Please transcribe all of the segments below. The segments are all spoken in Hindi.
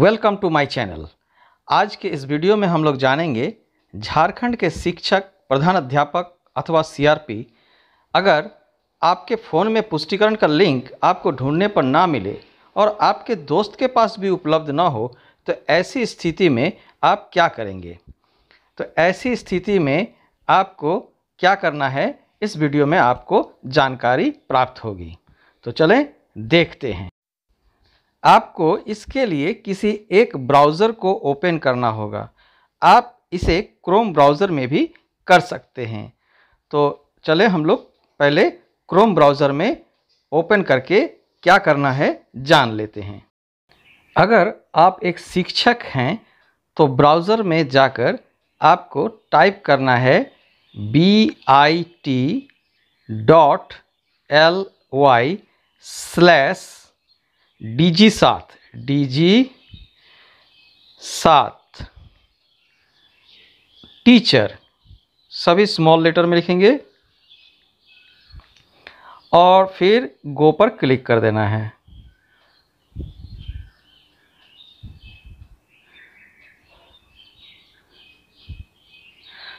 वेलकम टू माय चैनल आज के इस वीडियो में हम लोग जानेंगे झारखंड के शिक्षक प्रधान अध्यापक अथवा सीआरपी अगर आपके फ़ोन में पुष्टिकरण का लिंक आपको ढूंढने पर ना मिले और आपके दोस्त के पास भी उपलब्ध ना हो तो ऐसी स्थिति में आप क्या करेंगे तो ऐसी स्थिति में आपको क्या करना है इस वीडियो में आपको जानकारी प्राप्त होगी तो चलें देखते हैं आपको इसके लिए किसी एक ब्राउज़र को ओपन करना होगा आप इसे क्रोम ब्राउज़र में भी कर सकते हैं तो चले हम लोग पहले क्रोम ब्राउज़र में ओपन करके क्या करना है जान लेते हैं अगर आप एक शिक्षक हैं तो ब्राउज़र में जाकर आपको टाइप करना है B I T dot L Y slash D G सात जी सात टीचर सभी स्मॉल लेटर में लिखेंगे और फिर गो पर क्लिक कर देना है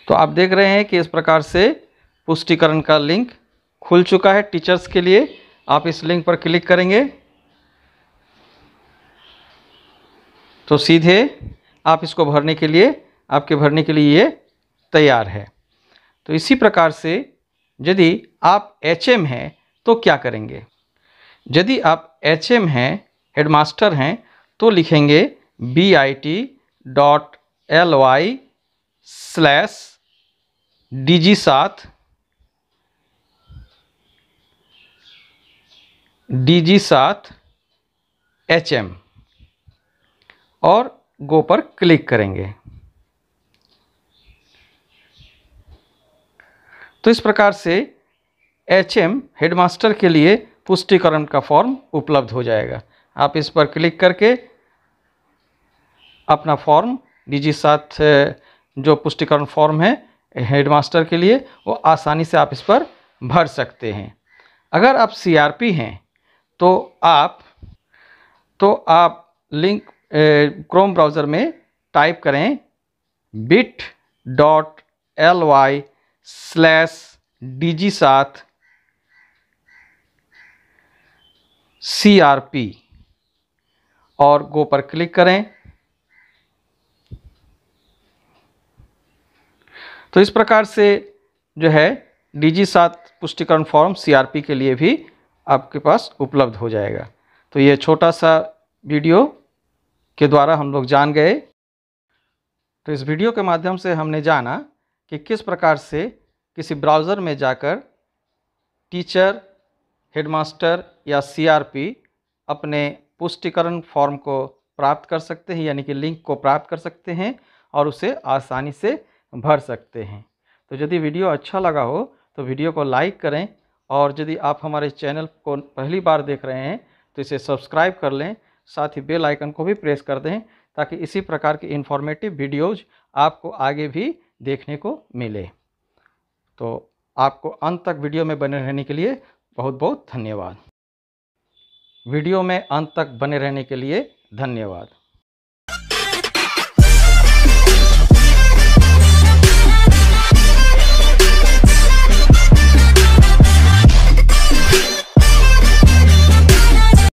तो आप देख रहे हैं कि इस प्रकार से पुष्टिकरण का लिंक खुल चुका है टीचर्स के लिए आप इस लिंक पर क्लिक करेंगे तो सीधे आप इसको भरने के लिए आपके भरने के लिए ये तैयार है तो इसी प्रकार से यदि आप एच एम हैं तो क्या करेंगे यदि आप एच एम हैं हेडमास्टर हैं तो लिखेंगे B I T dot L Y slash D G सात डी जी सात एच एम और गो पर क्लिक करेंगे तो इस प्रकार से एच एम हेडमास्टर के लिए पुष्टिकरण का फॉर्म उपलब्ध हो जाएगा आप इस पर क्लिक करके अपना फॉर्म डीजी साथ जो पुष्टिकरण फॉर्म है हेडमास्टर के लिए वो आसानी से आप इस पर भर सकते हैं अगर आप सीआरपी हैं तो आप तो आप लिंक क्रोम ब्राउज़र में टाइप करें bit dot L Y slash D G सात सी आर पी और गो पर क्लिक करें तो इस प्रकार से जो है डी जी सात पुष्टिकरण फॉर्म पी के लिए भी आपके पास उपलब्ध हो जाएगा तो ये छोटा सा वीडियो के द्वारा हम लोग जान गए तो इस वीडियो के माध्यम से हमने जाना कि किस प्रकार से किसी ब्राउज़र में जाकर टीचर हेडमास्टर या सीआरपी अपने पुष्टिकरण फॉर्म को प्राप्त कर सकते हैं यानी कि लिंक को प्राप्त कर सकते हैं और उसे आसानी से भर सकते हैं तो यदि वीडियो अच्छा लगा हो तो वीडियो को लाइक करें और यदि आप हमारे चैनल को पहली बार देख रहे हैं तो इसे सब्सक्राइब कर लें साथ ही बेल आइकन को भी प्रेस कर दें ताकि इसी प्रकार की इन्फॉर्मेटिव वीडियोज़ आपको आगे भी देखने को मिले तो आपको अंत तक वीडियो में बने रहने के लिए बहुत बहुत धन्यवाद वीडियो में अंत तक बने रहने के लिए धन्यवाद